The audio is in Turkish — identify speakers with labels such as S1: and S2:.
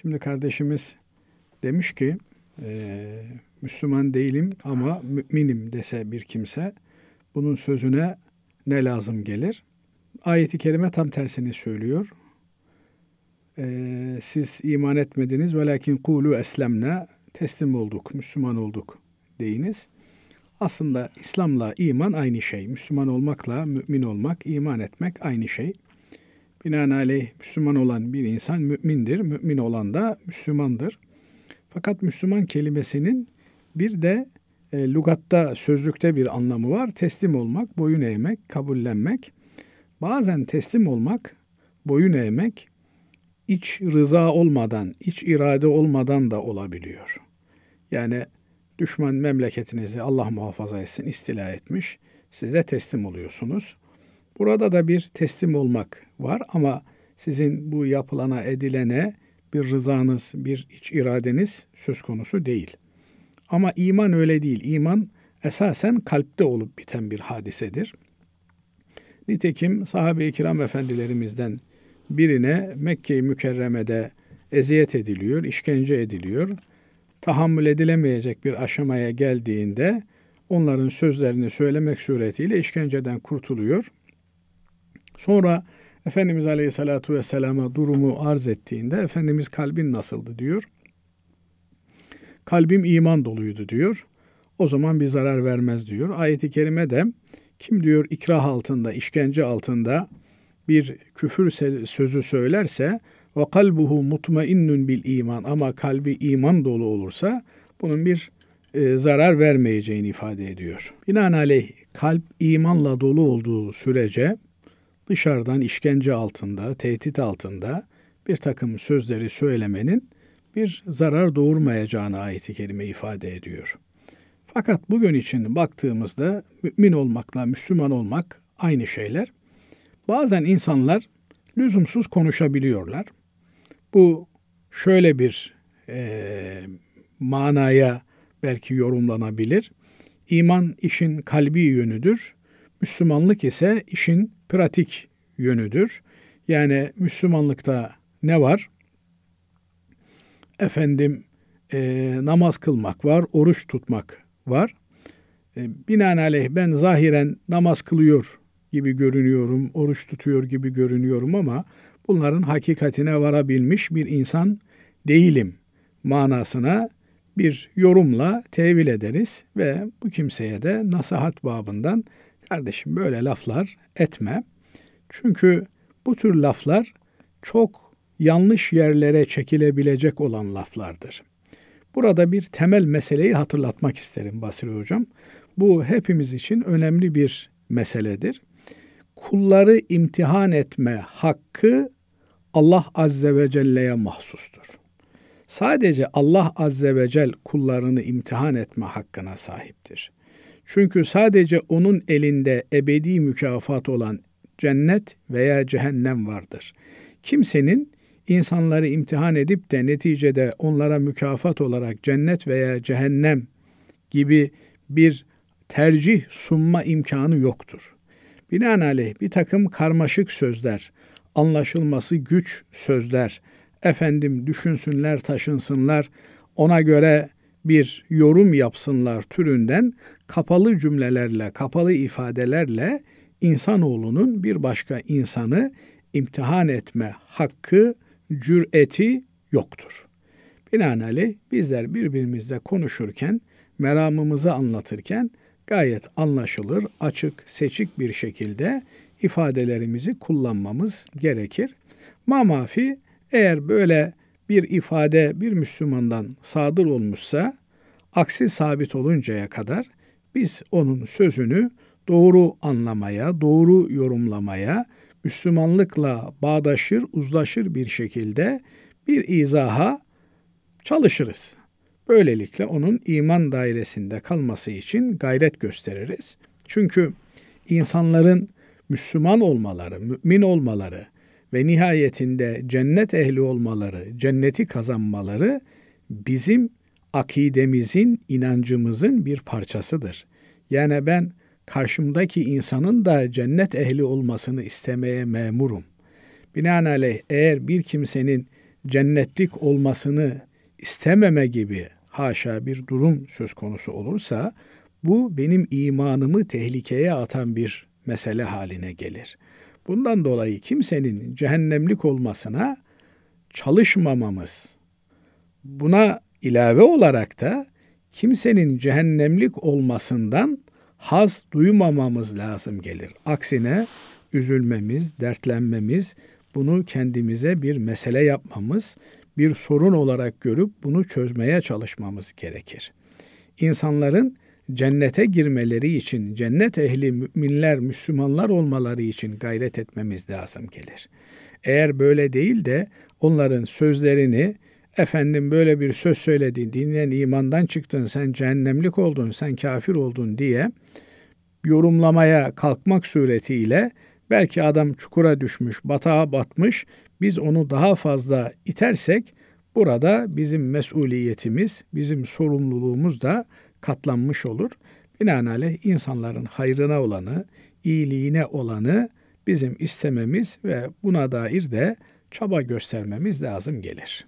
S1: Şimdi kardeşimiz demiş ki e, Müslüman değilim ama müminim dese bir kimse bunun sözüne ne lazım gelir? Ayeti kerime tam tersini söylüyor. E, siz iman etmediniz ve lakin kulu eslemne teslim olduk, Müslüman olduk deyiniz. Aslında İslam'la iman aynı şey. Müslüman olmakla mümin olmak, iman etmek aynı şey. Binaenaleyh Müslüman olan bir insan mümindir, mümin olan da Müslümandır. Fakat Müslüman kelimesinin bir de e, lugatta, sözlükte bir anlamı var. Teslim olmak, boyun eğmek, kabullenmek. Bazen teslim olmak, boyun eğmek iç rıza olmadan, iç irade olmadan da olabiliyor. Yani düşman memleketinizi Allah muhafaza etsin istila etmiş. Size teslim oluyorsunuz. Burada da bir teslim olmak var ama sizin bu yapılana edilene bir rızanız, bir iç iradeniz söz konusu değil. Ama iman öyle değil. İman esasen kalpte olup biten bir hadisedir. Nitekim sahabe-i kiram efendilerimizden birine Mekke-i Mükerreme'de eziyet ediliyor, işkence ediliyor. Tahammül edilemeyecek bir aşamaya geldiğinde onların sözlerini söylemek suretiyle işkenceden kurtuluyor Sonra Efendimiz Aleyhisselatü Vesselam'a durumu arz ettiğinde Efendimiz kalbin nasıldı diyor. Kalbim iman doluydu diyor. O zaman bir zarar vermez diyor. Ayeti kerime de kim diyor ikrah altında, işkence altında bir küfür sözü söylerse ve kalbuhu mutmainnun bil iman ama kalbi iman dolu olursa bunun bir e, zarar vermeyeceğini ifade ediyor. Binaenaleyh kalp imanla dolu olduğu sürece dışarıdan işkence altında, tehdit altında bir takım sözleri söylemenin bir zarar doğurmayacağına ayeti kelime ifade ediyor. Fakat bugün için baktığımızda mümin olmakla Müslüman olmak aynı şeyler. Bazen insanlar lüzumsuz konuşabiliyorlar. Bu şöyle bir e, manaya belki yorumlanabilir. İman işin kalbi yönüdür. Müslümanlık ise işin pratik yönüdür. Yani Müslümanlıkta ne var? Efendim e, namaz kılmak var, oruç tutmak var. E, binaenaleyh ben zahiren namaz kılıyor gibi görünüyorum, oruç tutuyor gibi görünüyorum ama bunların hakikatine varabilmiş bir insan değilim manasına bir yorumla tevil ederiz ve bu kimseye de nasihat babından Kardeşim böyle laflar etme. Çünkü bu tür laflar çok yanlış yerlere çekilebilecek olan laflardır. Burada bir temel meseleyi hatırlatmak isterim Basri Hocam. Bu hepimiz için önemli bir meseledir. Kulları imtihan etme hakkı Allah Azze ve Celle'ye mahsustur. Sadece Allah Azze ve Celle kullarını imtihan etme hakkına sahiptir. Çünkü sadece onun elinde ebedi mükafat olan cennet veya cehennem vardır. Kimsenin insanları imtihan edip de neticede onlara mükafat olarak cennet veya cehennem gibi bir tercih sunma imkanı yoktur. Binaenaleyh bir takım karmaşık sözler, anlaşılması güç sözler, efendim düşünsünler taşınsınlar, ona göre bir yorum yapsınlar türünden kapalı cümlelerle, kapalı ifadelerle insanoğlunun bir başka insanı imtihan etme hakkı, cüreti yoktur. Binaenaleyh bizler birbirimizle konuşurken, meramımızı anlatırken gayet anlaşılır, açık, seçik bir şekilde ifadelerimizi kullanmamız gerekir. Mamafi eğer böyle bir ifade bir Müslümandan sadır olmuşsa, aksi sabit oluncaya kadar biz onun sözünü doğru anlamaya, doğru yorumlamaya, Müslümanlıkla bağdaşır, uzlaşır bir şekilde bir izaha çalışırız. Böylelikle onun iman dairesinde kalması için gayret gösteririz. Çünkü insanların Müslüman olmaları, mümin olmaları, ve nihayetinde cennet ehli olmaları, cenneti kazanmaları bizim akidemizin, inancımızın bir parçasıdır. Yani ben karşımdaki insanın da cennet ehli olmasını istemeye memurum. Binaenaleyh eğer bir kimsenin cennetlik olmasını istememe gibi haşa bir durum söz konusu olursa bu benim imanımı tehlikeye atan bir mesele haline gelir. Bundan dolayı kimsenin cehennemlik olmasına çalışmamamız, buna ilave olarak da kimsenin cehennemlik olmasından haz duymamamız lazım gelir. Aksine üzülmemiz, dertlenmemiz, bunu kendimize bir mesele yapmamız, bir sorun olarak görüp bunu çözmeye çalışmamız gerekir. İnsanların cennete girmeleri için, cennet ehli müminler, Müslümanlar olmaları için gayret etmemiz lazım gelir. Eğer böyle değil de onların sözlerini efendim böyle bir söz söyledin, dinleyen imandan çıktın, sen cehennemlik oldun, sen kafir oldun diye yorumlamaya kalkmak suretiyle belki adam çukura düşmüş, batağa batmış, biz onu daha fazla itersek burada bizim mesuliyetimiz, bizim sorumluluğumuz da katlanmış olur. Binaenaleyh insanların hayrına olanı, iyiliğine olanı bizim istememiz ve buna dair de çaba göstermemiz lazım gelir.